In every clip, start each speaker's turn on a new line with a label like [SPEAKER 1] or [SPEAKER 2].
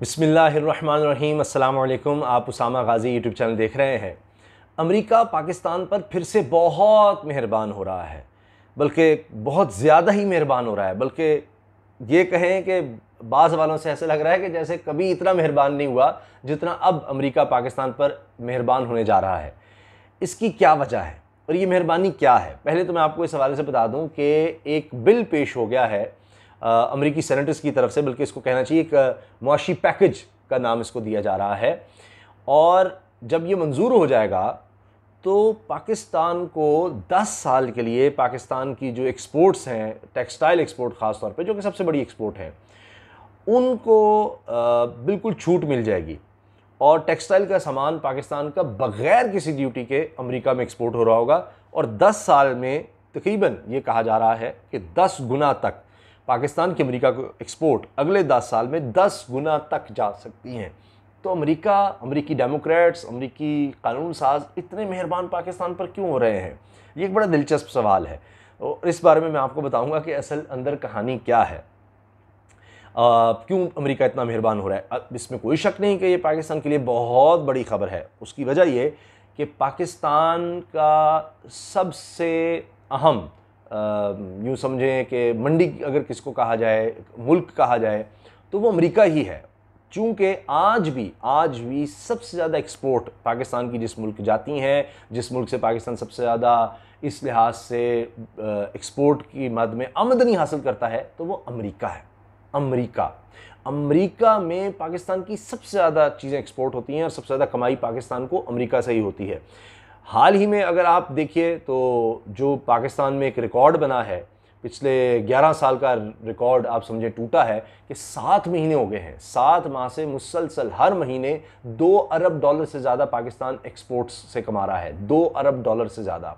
[SPEAKER 1] बिसमीम् अल्लाम आप Usama Ghazi YouTube channel देख रहे हैं अमेरिका पाकिस्तान पर फिर से बहुत मेहरबान हो रहा है बल्कि बहुत ज़्यादा ही मेहरबान हो रहा है बल्कि ये कहें कि बाज़ वालों से ऐसा लग रहा है कि जैसे कभी इतना मेहरबान नहीं हुआ जितना अब अमेरिका पाकिस्तान पर मेहरबान होने जा रहा है इसकी क्या वजह है और ये मेहरबानी क्या है पहले तो मैं आपको इस हवाले से बता दूं कि एक बिल पेश हो गया है अमरीकी सेनेटर्स की तरफ से बल्कि इसको कहना चाहिए एक मुआशी पैकेज का नाम इसको दिया जा रहा है और जब ये मंजूर हो जाएगा तो पाकिस्तान को 10 साल के लिए पाकिस्तान की जो एक्सपोर्ट्स हैं टेक्सटाइल एक्सपोर्ट ख़ास तौर पे जो कि सबसे बड़ी एक्सपोर्ट हैं उनको बिल्कुल छूट मिल जाएगी और टेक्सटाइल का सामान पाकिस्तान का बग़ैर किसी ड्यूटी के अमेरिका में एक्सपोर्ट हो रहा होगा और 10 साल में तकरीबन ये कहा जा रहा है कि 10 गुना तक पाकिस्तान की अमेरिका को एक्सपोर्ट अगले दस साल में दस गुना तक जा सकती हैं तो अमेरिका अमेरिकी डेमोक्रेट्स अमेरिकी कानून साज इतने मेहरबान पाकिस्तान पर क्यों हो रहे हैं ये एक बड़ा दिलचस्प सवाल है और इस बारे में मैं आपको बताऊँगा कि असल अंदर कहानी क्या है क्यों अमेरिका इतना मेहरबान हो रहा है इसमें कोई शक नहीं कि ये पाकिस्तान के लिए बहुत बड़ी खबर है उसकी वजह ये कि पाकिस्तान का सबसे अहम यूँ समझें कि मंडी अगर किसको कहा जाए मुल्क कहा जाए तो वो अमेरिका ही है चूँकि आज भी आज भी सबसे ज़्यादा एक्सपोर्ट पाकिस्तान की जिस मुल्क जाती हैं जिस मुल्क से पाकिस्तान सबसे ज़्यादा इस लिहाज से एक्सपोर्ट की मद में आमदनी हासिल करता है तो वो अमेरिका है अमेरिका अमेरिका में पाकिस्तान की सबसे ज़्यादा चीज़ें एक्सपोर्ट होती हैं और सबसे ज़्यादा कमाई पाकिस्तान को अमेरिका से ही होती है हाल ही में अगर आप देखिए तो जो पाकिस्तान में एक रिकॉर्ड बना है पिछले 11 साल का रिकॉर्ड आप समझे टूटा है कि सात महीने हो गए हैं सात माह से मुसलसल हर महीने दो अरब डॉलर से ज़्यादा पाकिस्तान एक्सपोर्ट्स से कमा रहा है दो अरब डॉलर से ज़्यादा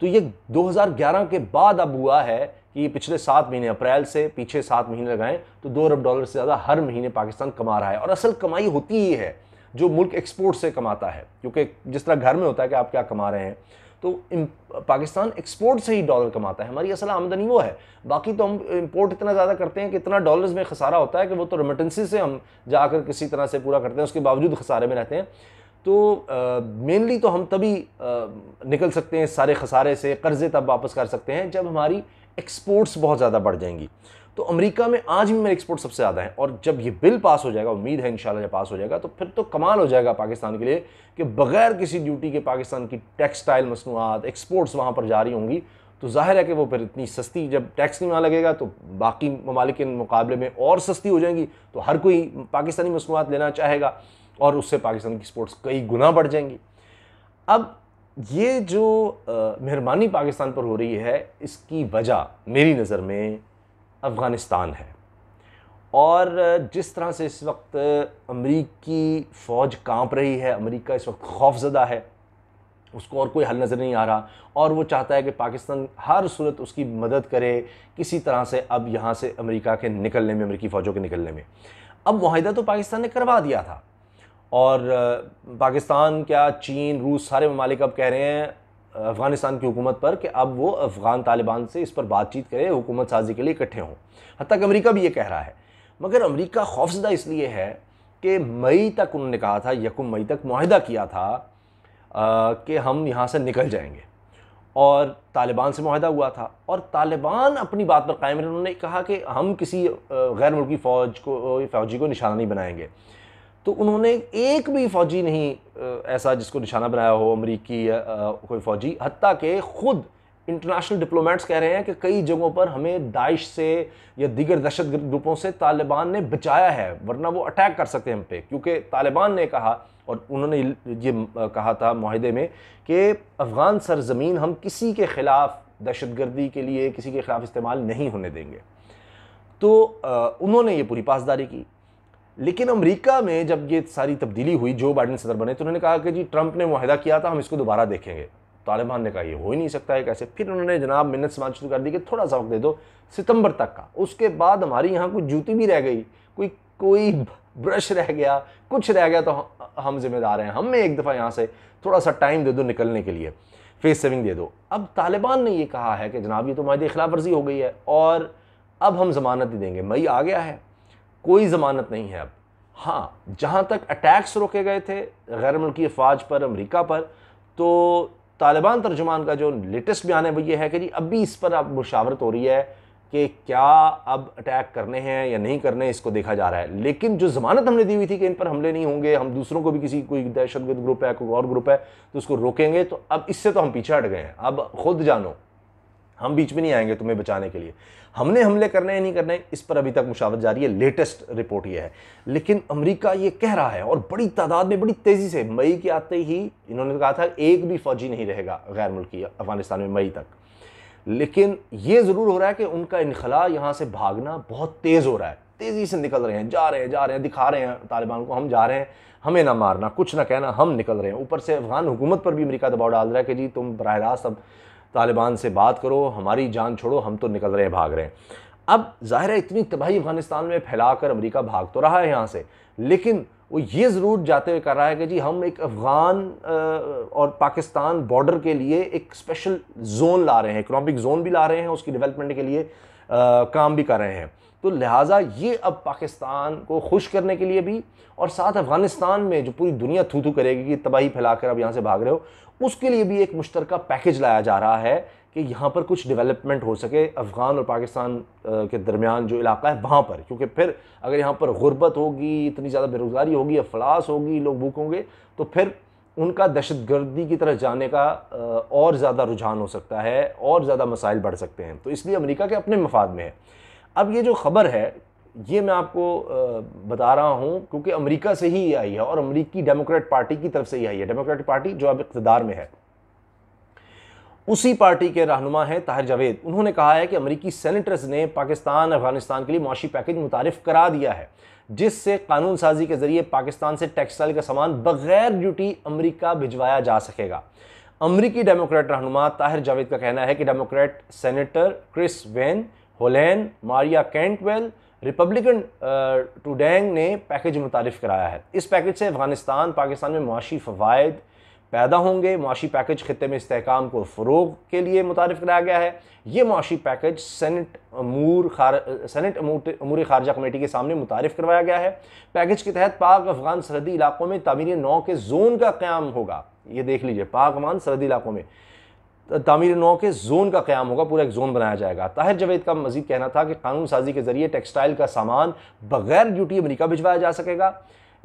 [SPEAKER 1] तो ये 2011 के बाद अब हुआ है कि पिछले सात महीने अप्रैल से पीछे सात महीने लगाएं तो दो अरब डॉलर से ज़्यादा हर महीने पाकिस्तान कमा रहा है और असल कमाई होती ही है जो मुल्क एक्सपोर्ट से कमाता है क्योंकि जिस तरह घर में होता है कि आप क्या कमा रहे हैं तो पाकिस्तान एक्सपोर्ट से ही डॉलर कमाता है हमारी असल आमदनी वो है बाकी तो हम इम्पोर्ट इतना ज़्यादा करते हैं कि इतना डॉलर्स में खसारा होता है कि वो तो रेमिटेंसी से हम जाकर किसी तरह से पूरा करते हैं उसके बावजूद खसारे में रहते हैं तो मेनली तो हम तभी आ, निकल सकते हैं सारे खसारे से कर्ज़े तब वापस कर सकते हैं जब हमारी एक्सपोर्ट्स बहुत ज़्यादा बढ़ जाएंगी तो अमेरिका में आज भी मेरे एक्सपोर्ट सबसे ज़्यादा है और जब ये बिल पास हो जाएगा उम्मीद है इंशाल्लाह जब पास हो जाएगा तो फिर तो कमाल हो जाएगा पाकिस्तान के लिए कि बगैर किसी ड्यूटी के पाकिस्तान की टेक्सटाइल मसनूआत एक्सपोर्ट्स वहाँ पर जारी होंगी तो जाहिर है कि वो फिर इतनी सस्ती जब टैक्स नहीं वहाँ लगेगा तो बाकी ममालिक के मुकाबले में और सस्ती हो जाएंगी तो हर कोई पाकिस्तानी मसनूआत लेना चाहेगा और उससे पाकिस्तान की एक्सपोर्ट्स कई गुना बढ़ जाएंगी अब ये जो मेहरबानी पाकिस्तान पर हो रही है इसकी वजह मेरी नज़र में अफ़गानिस्तान है और जिस तरह से इस वक्त अमरीकी फ़ौज कांप रही है अमरीका इस वक्त खौफजदा है उसको और कोई हल नज़र नहीं आ रहा और वो चाहता है कि पाकिस्तान हर सूरत उसकी मदद करे किसी तरह से अब यहाँ से अमेरिका के निकलने में अमेरिकी फ़ौजों के निकलने में अब माहिदा तो पाकिस्तान ने करवा दिया था और पाकिस्तान क्या चीन रूस सारे ममालिक अब कह रहे हैं अफ़गानिस्तान की हुकूमत पर कि अब वो अफ़गान तालिबान से इस पर बातचीत करें हुकूमत साजी के लिए इकट्ठे हों हती अमरीका भी ये कह रहा है मगर अमरीका खौफजदा इसलिए है कि मई तक उन्होंने कहा था यकुम मई तक माहिदा किया था कि हम यहाँ से निकल जाएंगे और तालिबान से माहिदा हुआ था और तालिबान अपनी बात पर कायम रहे उन्होंने कहा कि हम किसी गैर मुल्की फ़ौज को फौजी को निशाना नहीं बनाएंगे तो उन्होंने एक भी फ़ौजी नहीं ऐसा जिसको निशाना बनाया हो अमरीकी या कोई फ़ौजी हती के ख़ुद इंटरनेशनल डिप्लोमेट्स कह रहे हैं कि कई जगहों पर हमें दाइश से या दीगर दहशत ग्रुपों से तालिबान ने बचाया है वरना वो अटैक कर सकते हैं हम पे क्योंकि तालिबान ने कहा और उन्होंने ये कहा था माहे में कि अफ़गान सरजमीन हम किसी के ख़िलाफ़ दहशतगर्दी के लिए किसी के ख़िलाफ़ इस्तेमाल नहीं होने देंगे तो उन्होंने ये पूरी पासदारी की लेकिन अमेरिका में जब ये सारी तब्दीली हुई जो बाइडन सदर बने तो उन्होंने कहा कि जी ट्रंप ने माहिदा किया था हम इसको दोबारा देखेंगे तालिबान ने कहा ये हो ही नहीं सकता है कैसे फिर उन्होंने जनाब मिन्नत समाज शुरू कर दी कि थोड़ा सा वक्त दे दो सितंबर तक का उसके बाद हमारी यहाँ कोई जूती भी रह गई कोई कोई ब्रश रह गया कुछ रह गया तो हम जिम्मेदार हैं हमें एक दफ़ा यहाँ से थोड़ा सा टाइम दे दो निकलने के लिए फेस सेविंग दे दो अब तालिबान ने ये कहा है कि जनाब ये तो माहे खिलाफ वर्जी हो गई है और अब हम जमानत ही देंगे मई आ गया है कोई ज़मानत नहीं है अब हाँ जहाँ तक अटैक्स रोके गए थे गैर मुल्की अफवाज पर अमरीका पर तो तालिबान तर्जुमान का जो लेटेस्ट बयान है वो ये है कि जी अभी इस पर अब मुशावरत हो रही है कि क्या अब अटैक करने हैं या नहीं करने इसको देखा जा रहा है लेकिन जो ज़मानत हमने दी हुई थी कि इन पर हमले नहीं होंगे हम दूसरों को भी किसी कोई दहशतगर्द ग्रुप है कोई और ग्रुप है तो उसको रोकेंगे तो अब इससे तो हम पीछे हट गए हैं अब खुद जानो हम बीच में नहीं आएंगे तुम्हें बचाने के लिए हमने हमले करने या नहीं करने इस पर अभी तक मुशावत जारी है लेटेस्ट रिपोर्ट ये है लेकिन अमेरिका ये कह रहा है और बड़ी तादाद में बड़ी तेज़ी से मई के आते ही इन्होंने कहा था एक भी फौजी नहीं रहेगा गैर मुल्की अफगानिस्तान में मई तक लेकिन ये ज़रूर हो रहा है कि उनका इनखला यहाँ से भागना बहुत तेज़ हो रहा है तेज़ी से निकल रहे हैं जा रहे हैं जा रहे हैं दिखा रहे हैं तालिबान को हम जा रहे हैं हमें ना मारना कुछ ना कहना हम निकल रहे हैं ऊपर से अफगान हुकूमत पर भी अमरीका दबाव डाल रहा है कि जी तुम बरह रास्त अब तालिबान से बात करो हमारी जान छोड़ो हम तो निकल रहे हैं भाग रहे हैं अब ज़ाहिर है इतनी तबाही अफगानिस्तान में फैलाकर अमेरिका भाग तो रहा है यहाँ से लेकिन वो ये ज़रूर जाते हुए कर रहा है कि जी हम एक अफ़गान और पाकिस्तान बॉर्डर के लिए एक स्पेशल जोन ला रहे हैं इकोनॉमिक जोन भी ला रहे हैं उसकी डेवलपमेंट के लिए आ, काम भी कर रहे हैं तो लिहाजा ये अब पाकिस्तान को खुश करने के लिए भी और साथ अफगानिस्तान में जो पूरी दुनिया थू थू करेगी कि तबाही फैलाकर अब यहाँ से भाग रहे हो उसके लिए भी एक मुश्तरक पैकेज लाया जा रहा है कि यहाँ पर कुछ डेवलपमेंट हो सके अफ़गान और पाकिस्तान के दरमियान जो इलाका है वहाँ पर क्योंकि फिर अगर यहाँ पर गुर्बत होगी इतनी ज़्यादा बेरोज़गारी होगी अफलास होगी लोग भूख होंगे तो फिर उनका दहशत गर्दी की तरह जाने का और ज़्यादा रुझान हो सकता है और ज़्यादा मसाइल बढ़ सकते हैं तो इसलिए अमेरिका के अपने मफाद में है अब ये जो खबर है ये मैं आपको बता रहा हूँ क्योंकि अमेरिका से ही आई है और अमेरिकी डेमोक्रेट पार्टी की तरफ से ही आई है डेमोक्रेट पार्टी जो अब इकतदार में है उसी पार्टी के रहनुमा हैं ताहिर जावेद उन्होंने कहा है कि अमरीकी सेनेटर्स ने पाकिस्तान अफगानिस्तान के लिए मुआशी पैकेज मुतारफ करा दिया है जिससे कानून साजी के जरिए पाकिस्तान से टेक्सटाइल का सामान बगैर ड्यूटी अमरीका भिजवाया जा सकेगा अमरीकी डेमोक्रेट रहनुमा ताहिर जावेद का कहना है कि Democrat senator Chris Van Hollen Maria Cantwell Republican Todd Young ने पैकेज मुतारफ़ कराया है इस पैकेज से अफगानिस्तान पाकिस्तान में मुशी फ़वाद पैदा होंगे मुशी पैकेज खत्े में इसकाम को फ़रोग के लिए मुतारफ़ कराया गया है ये मुशी पैकेज सेनेट अमूर खार सेनेट अमूर खारजा कमेटी के सामने मुतारफ़ करवाया गया है पैकेज के तहत पाक अफगान सरहदी इलाकों में तमीर नौ के जोन का क्याम होगा ये देख लीजिए पाक अफगान सरहदी इलाकों में तामीर नौ के जोन का क्याम होगा पूरा एक जोन बनाया जाएगा ताहिर जवेद का मजीद कहना था कि कानून साजी के जरिए टेक्सटाइल का सामान बगैर ड्यूटी अमरीका भिजवाया जा सकेगा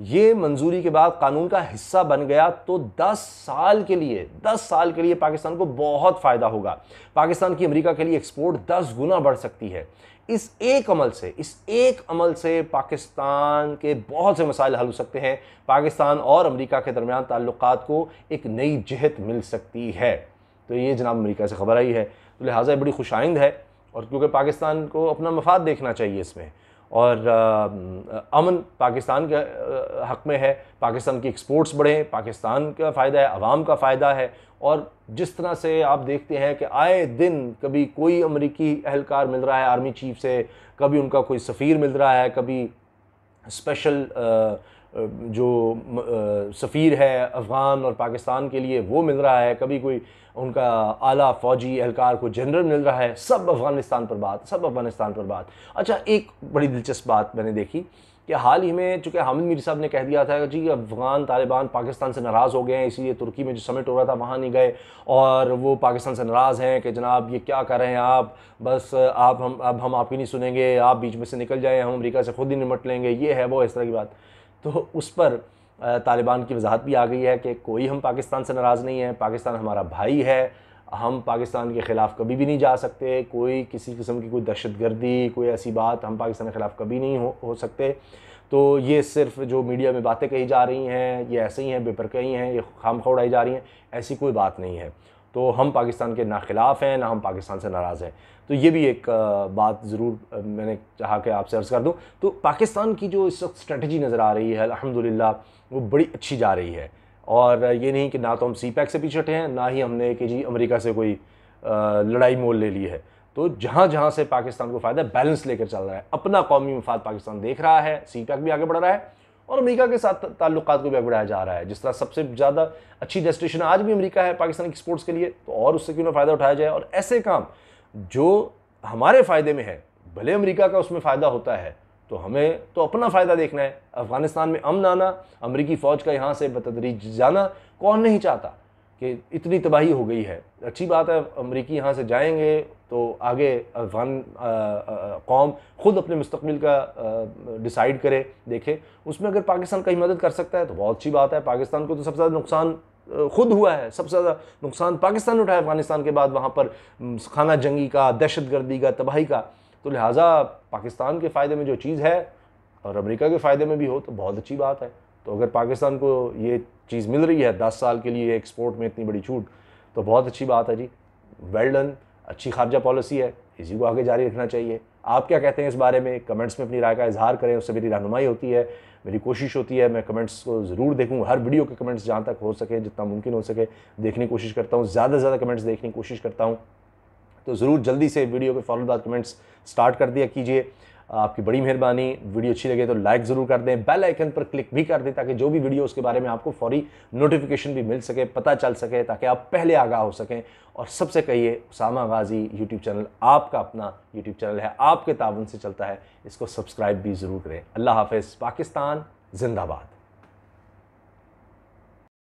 [SPEAKER 1] ये मंजूरी के बाद कानून का हिस्सा बन गया तो 10 साल के लिए 10 साल के लिए पाकिस्तान को बहुत फ़ायदा होगा पाकिस्तान की अमेरिका के लिए एक्सपोर्ट 10 गुना बढ़ सकती है इस एक अमल से इस एक अमल से पाकिस्तान के बहुत से मसाइल हल हो सकते हैं पाकिस्तान और अमेरिका के दरमियान ताल्लुकात को एक नई जहत मिल सकती है तो ये जनाब अमरीका से खबर आई है तो लिहाजा बड़ी खुश आइंद है और क्योंकि पाकिस्तान को अपना मफाद देखना चाहिए इसमें और अमन पाकिस्तान के हक़ में है पाकिस्तान की एक्सपोर्ट्स बढ़ें पाकिस्तान का फ़ायदा है आवाम का फ़ायदा है और जिस तरह से आप देखते हैं कि आए दिन कभी कोई अमरीकी अहलकार मिल रहा है आर्मी चीफ से कभी उनका कोई सफ़ीर मिल रहा है कभी स्पेशल जो सफ़ीर है अफ़गान और पाकिस्तान के लिए वो मिल रहा है कभी कोई उनका आला फ़ौजी एहलकार को जनरल मिल रहा है सब अफ़गानिस्तान पर बात सब अफ़गानिस्तान पर बात अच्छा एक बड़ी दिलचस्प बात मैंने देखी कि हाल ही में चूँकि हामिद मीर साहब ने कह दिया था जी अफ़गान तालिबान पाकिस्तान से नाराज़ हो गए हैं इसीलिए तुर्की में जो समिट हो रहा था वहाँ नहीं गए और वो पाकिस्तान से नाराज़ हैं कि जनाब ये क्या कर रहे हैं आप बस आप हम अब हम आपकी नहीं सुनेंगे आप बीच में से निकल जाएँ हम अमरीका से ख़ुद ही निमट लेंगे ये है वो इस तरह की बात तो उस पर तालिबान की वजाहत भी आ गई है कि कोई हम पाकिस्तान से नाराज़ नहीं है पाकिस्तान हमारा भाई है हम पाकिस्तान के ख़िलाफ़ कभी भी नहीं जा सकते कोई किसी किस्म की कोई दहशत गर्दी कोई ऐसी बात हम पाकिस्तान के ख़िलाफ़ कभी नहीं हो, हो सकते तो ये सिर्फ जो मीडिया में बातें कही जा रही हैं ये ऐसे ही हैं बेपरकही हैं ये खाम उड़ाई जा रही हैं ऐसी कोई बात नहीं है तो हम पाकिस्तान के ना खिलाफ़ हैं ना हम पाकिस्तान से नाराज़ हैं तो ये भी एक बात ज़रूर मैंने चाहा कि आपसे अर्ज़ कर दूँ तो पाकिस्तान की जो इस वक्त स्ट्रेटजी नज़र आ रही है अलहमदिल्ला वो बड़ी अच्छी जा रही है और ये नहीं कि ना तो हम सी पैक e से पीछे हटे हैं ना ही हमने कि जी अमरीका से कोई लड़ाई मोल ले ली है तो जहाँ जहाँ से पाकिस्तान को फ़ायदा बैलेंस लेकर चल रहा है अपना कौमी मफाद पाकिस्तान देख रहा है सी पैक e भी आगे बढ़ रहा है और अमेरिका के साथ ताल्लुक को भी बढ़ाया जा रहा है जिस तरह सबसे ज़्यादा अच्छी डेस्टिनेशन आज भी अमेरिका है पाकिस्तान की स्पोर्ट्स के लिए तो और उससे क्यों ना फ़ायदा उठाया जाए और ऐसे काम जो हमारे फ़ायदे में है भले अमेरिका का उसमें फ़ायदा होता है तो हमें तो अपना फ़ायदा देखना है अफ़गानिस्तान में अमन आना अमरीकी फ़ौज का यहाँ से बतदरीज जाना कौन नहीं चाहता कि इतनी तबाही हो गई है अच्छी बात है अमरीकी यहाँ से जाएंगे तो आगे अफगान कौम ख़ुद अपने मुस्तबिल का डिसाइड करे देखे उसमें अगर पाकिस्तान कहीं मदद कर सकता है तो बहुत अच्छी बात है पाकिस्तान को तो सबसे ज़्यादा नुकसान खुद हुआ है सबसे ज़्यादा नुकसान पाकिस्तान ने उठाया अफगानिस्तान के बाद वहाँ पर खाना जंगी का दहशत गर्दी का तबाही का तो लिहाजा पाकिस्तान के फ़ायदे में जो चीज़ है और अमरीका के फ़ायदे में भी हो तो बहुत अच्छी बात है तो अगर पाकिस्तान को ये चीज़ मिल रही है दस साल के लिए एक्सपोर्ट में इतनी बड़ी छूट तो बहुत अच्छी बात है जी वेल डन अच्छी खारजा पॉलिसी है इसी को आगे जारी रखना चाहिए आप क्या कहते हैं इस बारे में कमेंट्स में अपनी राय का इजहार करें उससे मेरी रहनुमाई होती है मेरी कोशिश होती है मैं कमेंट्स को ज़रूर देखूँ हर वीडियो के कमेंट्स जहाँ तक हो सके जितना मुमकिन हो सके देखने की कोशिश करता हूँ ज़्यादा से ज़्यादा कमेंट्स देखने की कोशिश करता हूँ तो ज़रूर जल्दी से वीडियो के फॉलो बाद कमेंट्स स्टार्ट कर दिया कीजिए आपकी बड़ी मेहरबानी वीडियो अच्छी लगे तो लाइक ज़रूर कर दें बेल आइकन पर क्लिक भी कर दें ताकि जो भी वीडियो उसके बारे में आपको फौरी नोटिफिकेशन भी मिल सके पता चल सके ताकि आप पहले आगाह हो सकें और सबसे कहिए उसामा गाजी यूट्यूब चैनल आपका अपना यूट्यूब चैनल है आपके ताउन से चलता है इसको सब्सक्राइब भी ज़रूर करें अल्लाह हाफिज़ पाकिस्तान जिंदाबाद